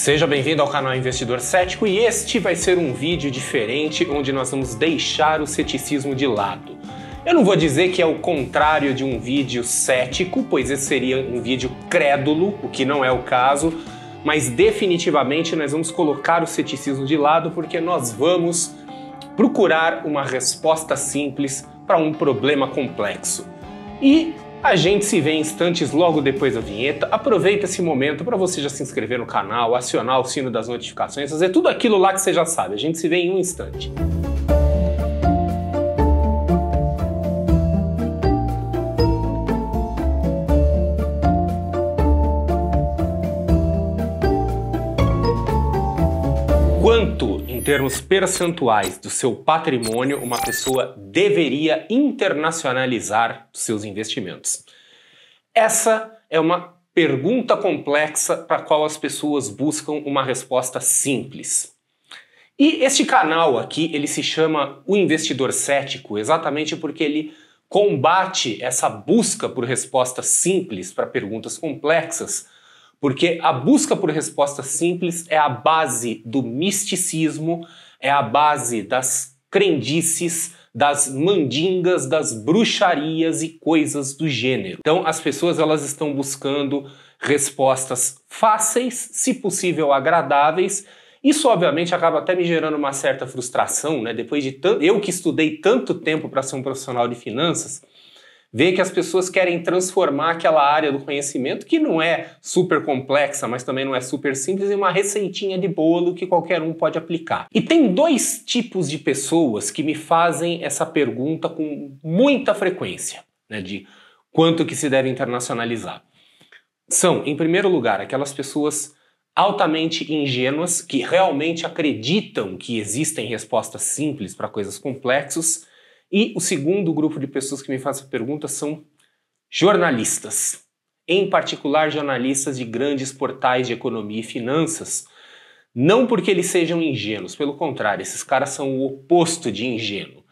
Seja bem-vindo ao canal Investidor Cético e este vai ser um vídeo diferente onde nós vamos deixar o ceticismo de lado. Eu não vou dizer que é o contrário de um vídeo cético, pois esse seria um vídeo crédulo, o que não é o caso, mas definitivamente nós vamos colocar o ceticismo de lado porque nós vamos procurar uma resposta simples para um problema complexo. E a gente se vê em instantes logo depois da vinheta. Aproveita esse momento para você já se inscrever no canal, acionar o sino das notificações, fazer tudo aquilo lá que você já sabe. A gente se vê em um instante. termos percentuais do seu patrimônio, uma pessoa deveria internacionalizar seus investimentos? Essa é uma pergunta complexa para a qual as pessoas buscam uma resposta simples. E este canal aqui, ele se chama O Investidor Cético, exatamente porque ele combate essa busca por respostas simples para perguntas complexas porque a busca por respostas simples é a base do misticismo, é a base das crendices, das mandingas, das bruxarias e coisas do gênero. Então as pessoas elas estão buscando respostas fáceis, se possível agradáveis. Isso obviamente acaba até me gerando uma certa frustração, né? Depois de eu que estudei tanto tempo para ser um profissional de finanças, vê que as pessoas querem transformar aquela área do conhecimento que não é super complexa, mas também não é super simples, em uma receitinha de bolo que qualquer um pode aplicar. E tem dois tipos de pessoas que me fazem essa pergunta com muita frequência, né, de quanto que se deve internacionalizar. São, em primeiro lugar, aquelas pessoas altamente ingênuas que realmente acreditam que existem respostas simples para coisas complexas e o segundo grupo de pessoas que me fazem pergunta são jornalistas, em particular jornalistas de grandes portais de economia e finanças. Não porque eles sejam ingênuos, pelo contrário, esses caras são o oposto de ingênuo.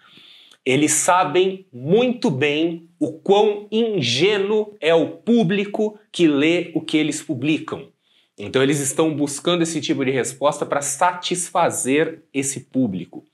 Eles sabem muito bem o quão ingênuo é o público que lê o que eles publicam. Então eles estão buscando esse tipo de resposta para satisfazer esse público.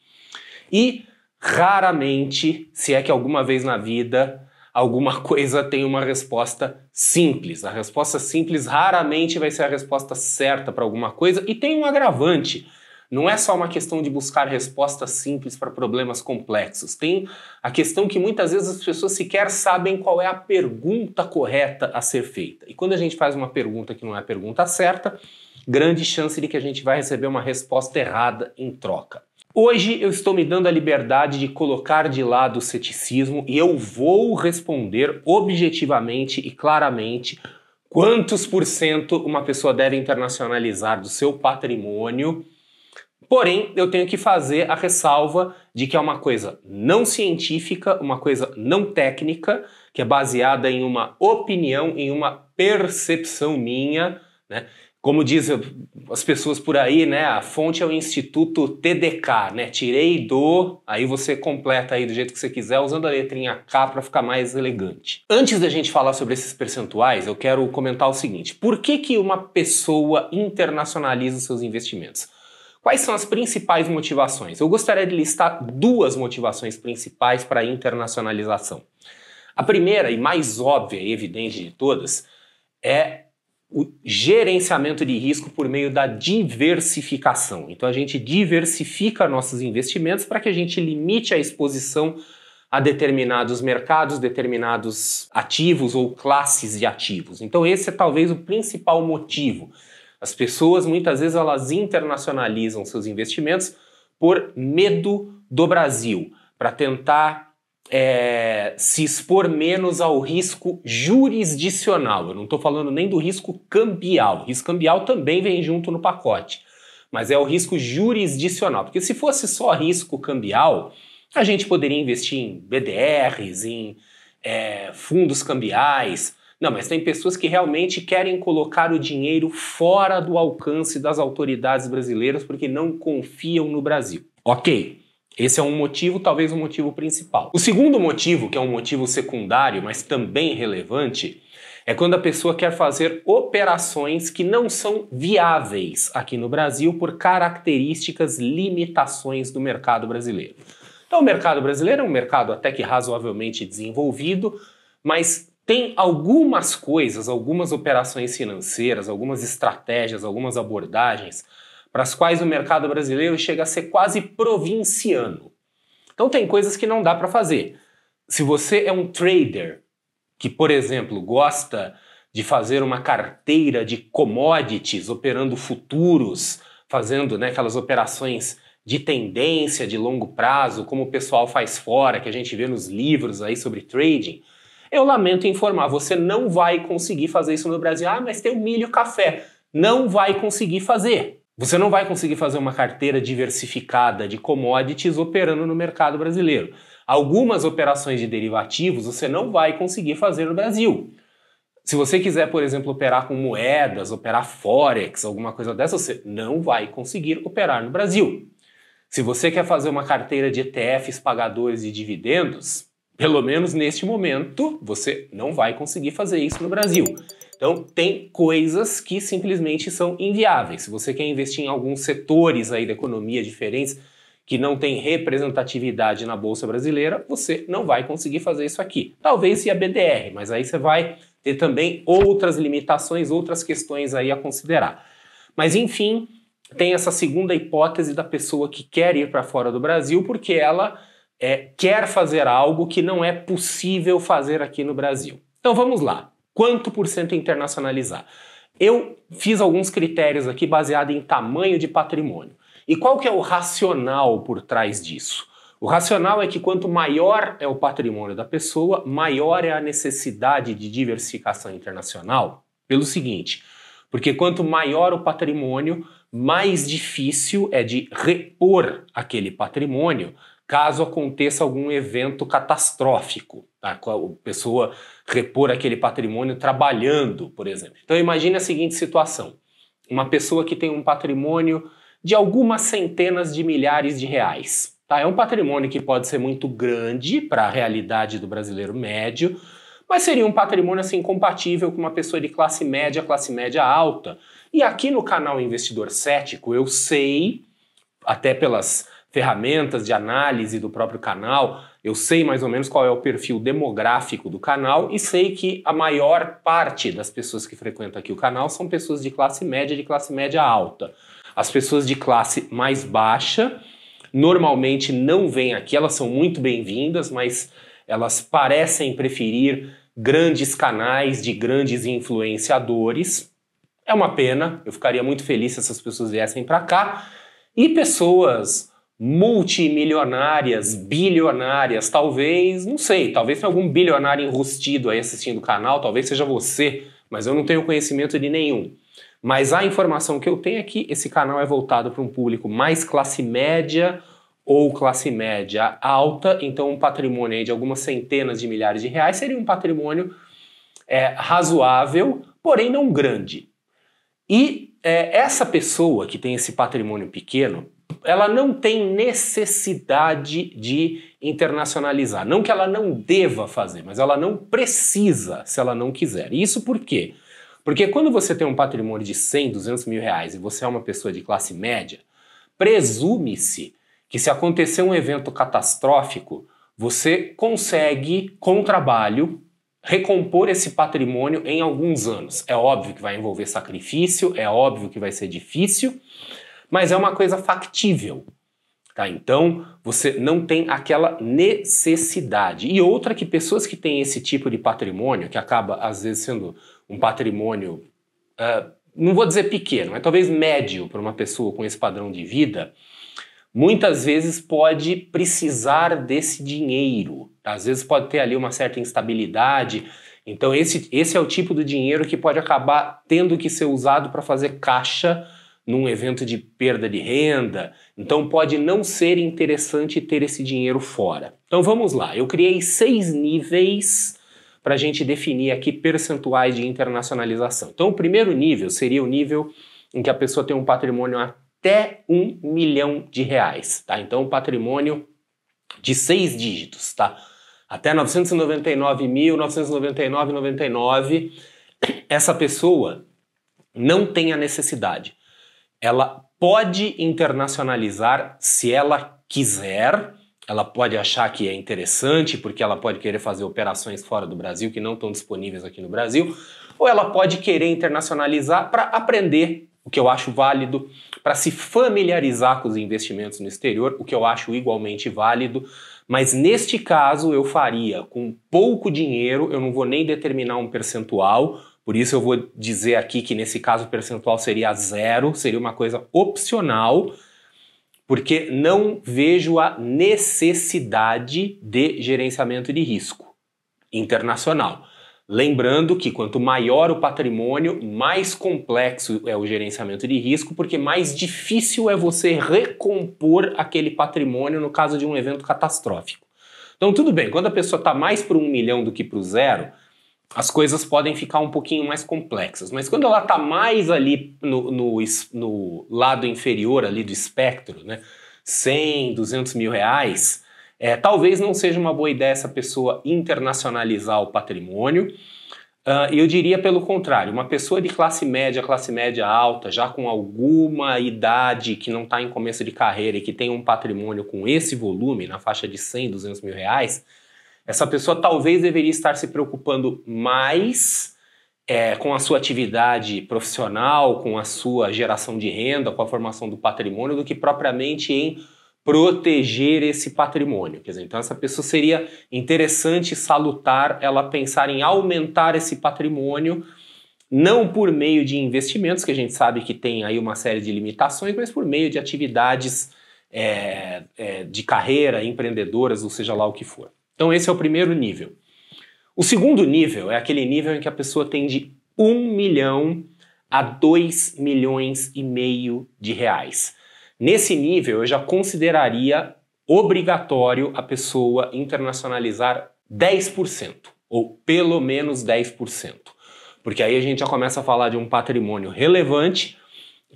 E Raramente, se é que alguma vez na vida, alguma coisa tem uma resposta simples. A resposta simples raramente vai ser a resposta certa para alguma coisa e tem um agravante. Não é só uma questão de buscar respostas simples para problemas complexos. Tem a questão que muitas vezes as pessoas sequer sabem qual é a pergunta correta a ser feita. E quando a gente faz uma pergunta que não é a pergunta certa, grande chance de que a gente vai receber uma resposta errada em troca. Hoje eu estou me dando a liberdade de colocar de lado o ceticismo e eu vou responder objetivamente e claramente quantos por cento uma pessoa deve internacionalizar do seu patrimônio. Porém, eu tenho que fazer a ressalva de que é uma coisa não científica, uma coisa não técnica, que é baseada em uma opinião, em uma percepção minha, né? como dizem as pessoas por aí, né? A fonte é o Instituto TDK, né? Tirei do, aí você completa aí do jeito que você quiser, usando a letrinha K para ficar mais elegante. Antes da gente falar sobre esses percentuais, eu quero comentar o seguinte: por que, que uma pessoa internacionaliza os seus investimentos? Quais são as principais motivações? Eu gostaria de listar duas motivações principais para a internacionalização. A primeira e mais óbvia e evidente de todas é o gerenciamento de risco por meio da diversificação. Então a gente diversifica nossos investimentos para que a gente limite a exposição a determinados mercados, determinados ativos ou classes de ativos. Então esse é talvez o principal motivo. As pessoas muitas vezes elas internacionalizam seus investimentos por medo do Brasil, para tentar é, se expor menos ao risco jurisdicional. Eu não estou falando nem do risco cambial. O risco cambial também vem junto no pacote, mas é o risco jurisdicional. Porque se fosse só risco cambial, a gente poderia investir em BDRs, em é, fundos cambiais. Não, mas tem pessoas que realmente querem colocar o dinheiro fora do alcance das autoridades brasileiras porque não confiam no Brasil. Ok. Esse é um motivo, talvez o um motivo principal. O segundo motivo, que é um motivo secundário, mas também relevante, é quando a pessoa quer fazer operações que não são viáveis aqui no Brasil por características, limitações do mercado brasileiro. Então, o mercado brasileiro é um mercado até que razoavelmente desenvolvido, mas tem algumas coisas, algumas operações financeiras, algumas estratégias, algumas abordagens para as quais o mercado brasileiro chega a ser quase provinciano. Então tem coisas que não dá para fazer. Se você é um trader que, por exemplo, gosta de fazer uma carteira de commodities, operando futuros, fazendo né, aquelas operações de tendência de longo prazo, como o pessoal faz fora, que a gente vê nos livros aí sobre trading, eu lamento informar, você não vai conseguir fazer isso no Brasil. Ah, mas tem o milho e o café. Não vai conseguir fazer. Você não vai conseguir fazer uma carteira diversificada de commodities operando no mercado brasileiro. Algumas operações de derivativos você não vai conseguir fazer no Brasil. Se você quiser, por exemplo, operar com moedas, operar forex, alguma coisa dessa, você não vai conseguir operar no Brasil. Se você quer fazer uma carteira de ETFs pagadores de dividendos, pelo menos neste momento, você não vai conseguir fazer isso no Brasil. Então, tem coisas que simplesmente são inviáveis. Se você quer investir em alguns setores aí da economia diferentes que não tem representatividade na bolsa brasileira, você não vai conseguir fazer isso aqui. Talvez se a BDR, mas aí você vai ter também outras limitações, outras questões aí a considerar. Mas enfim, tem essa segunda hipótese da pessoa que quer ir para fora do Brasil porque ela é, quer fazer algo que não é possível fazer aqui no Brasil. Então vamos lá quanto por cento internacionalizar. Eu fiz alguns critérios aqui baseado em tamanho de patrimônio. E qual que é o racional por trás disso? O racional é que quanto maior é o patrimônio da pessoa, maior é a necessidade de diversificação internacional. Pelo seguinte, porque quanto maior o patrimônio, mais difícil é de repor aquele patrimônio caso aconteça algum evento catastrófico, tá? a pessoa repor aquele patrimônio trabalhando, por exemplo. Então imagine a seguinte situação: uma pessoa que tem um patrimônio de algumas centenas de milhares de reais. Tá? É um patrimônio que pode ser muito grande para a realidade do brasileiro médio, mas seria um patrimônio assim compatível com uma pessoa de classe média, classe média alta. E aqui no canal Investidor Cético eu sei, até pelas ferramentas de análise do próprio canal, eu sei mais ou menos qual é o perfil demográfico do canal e sei que a maior parte das pessoas que frequentam aqui o canal são pessoas de classe média e de classe média alta. As pessoas de classe mais baixa normalmente não vêm aqui, elas são muito bem-vindas, mas elas parecem preferir grandes canais de grandes influenciadores. É uma pena, eu ficaria muito feliz se essas pessoas viessem para cá. E pessoas multimilionárias, bilionárias, talvez, não sei, talvez tenha algum bilionário enrustido aí assistindo o canal, talvez seja você, mas eu não tenho conhecimento de nenhum. Mas a informação que eu tenho é que esse canal é voltado para um público mais classe média ou classe média alta, então um patrimônio de algumas centenas de milhares de reais seria um patrimônio é, razoável, porém não grande. E é, essa pessoa que tem esse patrimônio pequeno, ela não tem necessidade de internacionalizar. Não que ela não deva fazer, mas ela não precisa se ela não quiser. isso por quê? Porque quando você tem um patrimônio de 100, 200 mil reais e você é uma pessoa de classe média, presume-se que se acontecer um evento catastrófico, você consegue, com trabalho, recompor esse patrimônio em alguns anos. É óbvio que vai envolver sacrifício, é óbvio que vai ser difícil, mas é uma coisa factível. Tá? Então, você não tem aquela necessidade. E outra que pessoas que têm esse tipo de patrimônio, que acaba às vezes sendo um patrimônio, uh, não vou dizer pequeno, mas talvez médio para uma pessoa com esse padrão de vida, muitas vezes pode precisar desse dinheiro. Tá? Às vezes pode ter ali uma certa instabilidade. Então, esse, esse é o tipo do dinheiro que pode acabar tendo que ser usado para fazer caixa num evento de perda de renda, então pode não ser interessante ter esse dinheiro fora. Então vamos lá, eu criei seis níveis para a gente definir aqui percentuais de internacionalização. Então o primeiro nível seria o nível em que a pessoa tem um patrimônio até um milhão de reais, tá? Então um patrimônio de seis dígitos, tá? Até 999.999,99 essa pessoa não tem a necessidade ela pode internacionalizar se ela quiser. Ela pode achar que é interessante, porque ela pode querer fazer operações fora do Brasil que não estão disponíveis aqui no Brasil, ou ela pode querer internacionalizar para aprender, o que eu acho válido, para se familiarizar com os investimentos no exterior, o que eu acho igualmente válido. Mas neste caso eu faria com pouco dinheiro, eu não vou nem determinar um percentual, por isso eu vou dizer aqui que nesse caso o percentual seria zero, seria uma coisa opcional, porque não vejo a necessidade de gerenciamento de risco internacional. Lembrando que quanto maior o patrimônio, mais complexo é o gerenciamento de risco, porque mais difícil é você recompor aquele patrimônio no caso de um evento catastrófico. Então, tudo bem, quando a pessoa está mais para um milhão do que para o zero, as coisas podem ficar um pouquinho mais complexas. Mas quando ela está mais ali no, no, no, lado inferior ali do espectro, né, 100, 200 mil reais, é, talvez não seja uma boa ideia essa pessoa internacionalizar o patrimônio. Uh, eu diria pelo contrário, uma pessoa de classe média, classe média alta, já com alguma idade que não está em começo de carreira e que tem um patrimônio com esse volume, na faixa de 100, 200 mil reais, essa pessoa talvez deveria estar se preocupando mais é, com a sua atividade profissional, com a sua geração de renda, com a formação do patrimônio, do que propriamente em proteger esse patrimônio. Quer dizer, então essa pessoa seria interessante salutar ela pensar em aumentar esse patrimônio não por meio de investimentos, que a gente sabe que tem aí uma série de limitações, mas por meio de atividades é, é, de carreira, empreendedoras, ou seja lá o que for. Então, esse é o primeiro nível. O segundo nível é aquele nível em que a pessoa tem de 1 milhão a 2 milhões e meio de reais. Nesse nível, eu já consideraria obrigatório a pessoa internacionalizar 10%, ou pelo menos 10%. Porque aí a gente já começa a falar de um patrimônio relevante,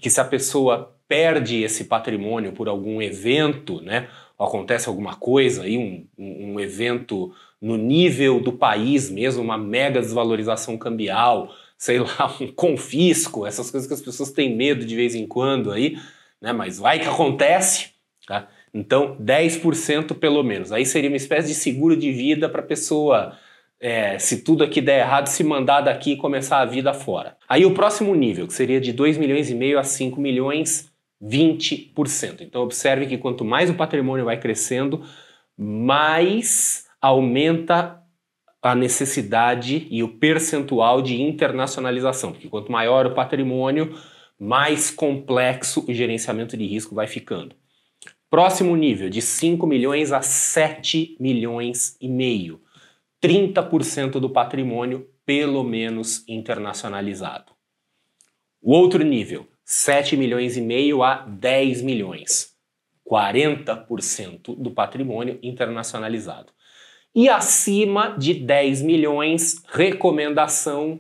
que se a pessoa perde esse patrimônio por algum evento, né, acontece alguma coisa aí, um, um evento no nível do país mesmo, uma mega desvalorização cambial, sei lá, um confisco, essas coisas que as pessoas têm medo de vez em quando aí, né? Mas vai que acontece, tá? Então, 10% pelo menos. Aí seria uma espécie de seguro de vida para a pessoa, é, se tudo aqui der errado, se mandar daqui e começar a vida fora. Aí o próximo nível, que seria de 2 milhões e meio a 5 milhões, 20%. Então observe que quanto mais o patrimônio vai crescendo, mais aumenta a necessidade e o percentual de internacionalização, porque quanto maior o patrimônio, mais complexo o gerenciamento de risco vai ficando. Próximo nível, de 5 milhões a 7 milhões e meio. 30% do patrimônio, pelo menos, internacionalizado. O outro nível, 7 milhões e meio a 10 milhões. 40% do patrimônio internacionalizado. E acima de 10 milhões, recomendação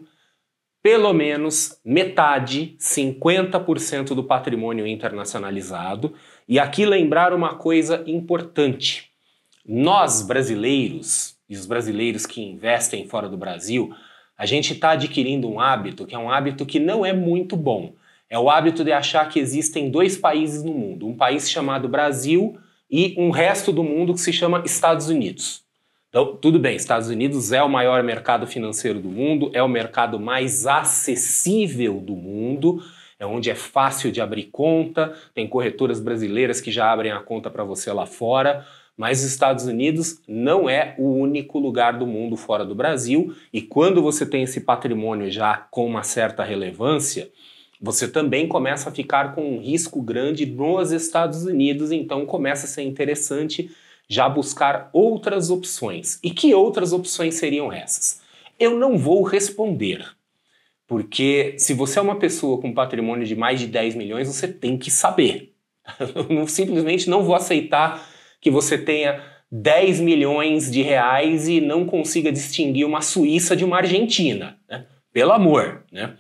pelo menos metade, 50% do patrimônio internacionalizado. E aqui lembrar uma coisa importante. Nós brasileiros e os brasileiros que investem fora do Brasil, a gente está adquirindo um hábito que é um hábito que não é muito bom é o hábito de achar que existem dois países no mundo, um país chamado Brasil e um resto do mundo que se chama Estados Unidos. Então, tudo bem, Estados Unidos é o maior mercado financeiro do mundo, é o mercado mais acessível do mundo, é onde é fácil de abrir conta, tem corretoras brasileiras que já abrem a conta para você lá fora, mas os Estados Unidos não é o único lugar do mundo fora do Brasil, e quando você tem esse patrimônio já com uma certa relevância, você também começa a ficar com um risco grande nos Estados Unidos, então começa a ser interessante já buscar outras opções. E que outras opções seriam essas? Eu não vou responder, porque se você é uma pessoa com patrimônio de mais de 10 milhões, você tem que saber. Eu simplesmente não vou aceitar que você tenha 10 milhões de reais e não consiga distinguir uma Suíça de uma Argentina. Né? Pelo amor, né?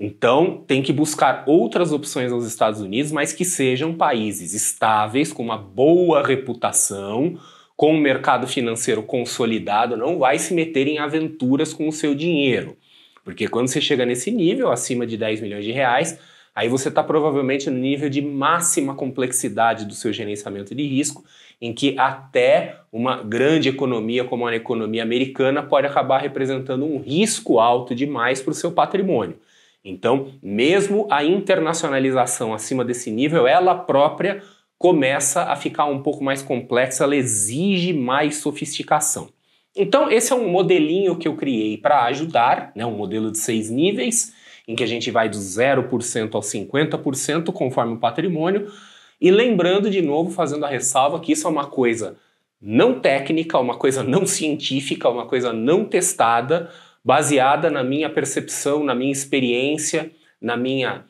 Então, tem que buscar outras opções nos Estados Unidos, mas que sejam países estáveis, com uma boa reputação, com um mercado financeiro consolidado, não vai se meter em aventuras com o seu dinheiro. Porque quando você chega nesse nível, acima de 10 milhões de reais, aí você está provavelmente no nível de máxima complexidade do seu gerenciamento de risco, em que até uma grande economia como a economia americana pode acabar representando um risco alto demais para o seu patrimônio. Então, mesmo a internacionalização acima desse nível, ela própria começa a ficar um pouco mais complexa, ela exige mais sofisticação. Então, esse é um modelinho que eu criei para ajudar, né, um modelo de seis níveis, em que a gente vai do 0% ao 50% conforme o patrimônio. E lembrando de novo, fazendo a ressalva, que isso é uma coisa não técnica, uma coisa não científica, uma coisa não testada, baseada na minha percepção, na minha experiência, na minha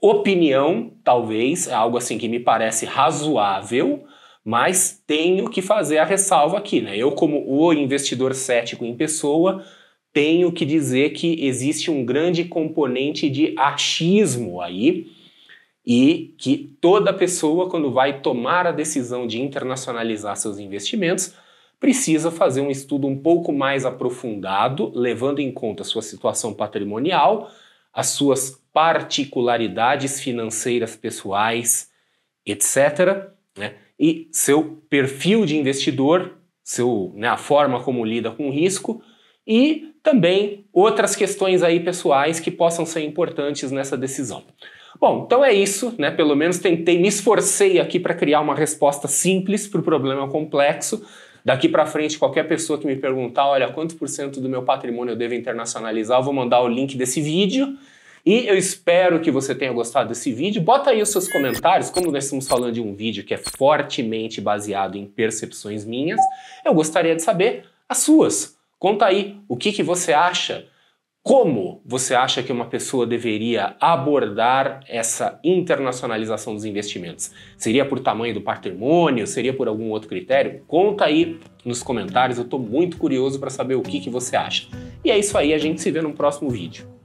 opinião, talvez, é algo assim que me parece razoável, mas tenho que fazer a ressalva aqui, né? Eu, como o investidor cético em pessoa, tenho que dizer que existe um grande componente de achismo aí e que toda pessoa, quando vai tomar a decisão de internacionalizar seus investimentos, precisa fazer um estudo um pouco mais aprofundado, levando em conta a sua situação patrimonial, as suas particularidades financeiras pessoais, etc. Né? E seu perfil de investidor, seu, né, a forma como lida com o risco e também outras questões aí pessoais que possam ser importantes nessa decisão. Bom, então é isso, né? Pelo menos tentei, me esforcei aqui para criar uma resposta simples para o problema complexo Daqui para frente, qualquer pessoa que me perguntar, olha, quanto por cento do meu patrimônio eu devo internacionalizar, eu vou mandar o link desse vídeo. E eu espero que você tenha gostado desse vídeo. Bota aí os seus comentários, como nós estamos falando de um vídeo que é fortemente baseado em percepções minhas, eu gostaria de saber as suas. Conta aí o que, que você acha como você acha que uma pessoa deveria abordar essa internacionalização dos investimentos? Seria por tamanho do patrimônio? Seria por algum outro critério? Conta aí nos comentários, eu estou muito curioso para saber o que, que você acha. E é isso aí, a gente se vê no próximo vídeo.